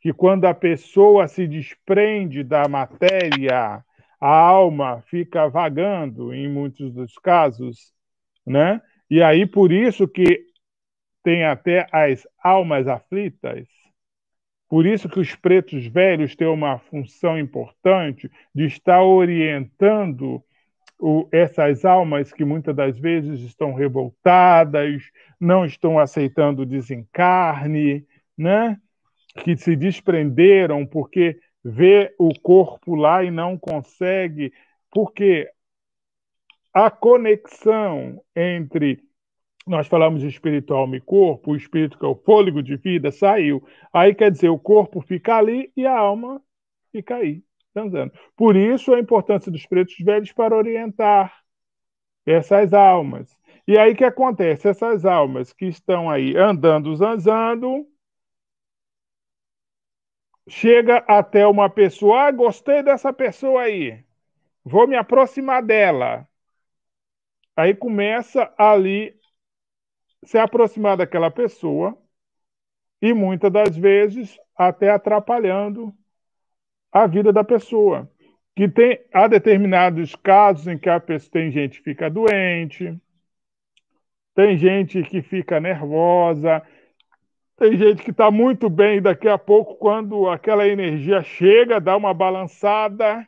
que quando a pessoa se desprende da matéria, a alma fica vagando em muitos dos casos, né? E aí por isso que tem até as almas aflitas. Por isso que os pretos velhos têm uma função importante de estar orientando o, essas almas que muitas das vezes estão revoltadas, não estão aceitando o desencarne, né? que se desprenderam porque vê o corpo lá e não consegue, porque a conexão entre nós falamos espiritual alma e corpo, o espírito que é o fôlego de vida saiu. Aí quer dizer, o corpo fica ali e a alma fica aí, andando Por isso a importância dos pretos velhos para orientar essas almas. E aí que acontece? Essas almas que estão aí andando, zanzando, chega até uma pessoa, ah, gostei dessa pessoa aí, vou me aproximar dela. Aí começa ali se aproximar daquela pessoa e muitas das vezes até atrapalhando a vida da pessoa. Que tem há determinados casos em que a pessoa, tem gente que fica doente, tem gente que fica nervosa, tem gente que está muito bem daqui a pouco, quando aquela energia chega, dá uma balançada,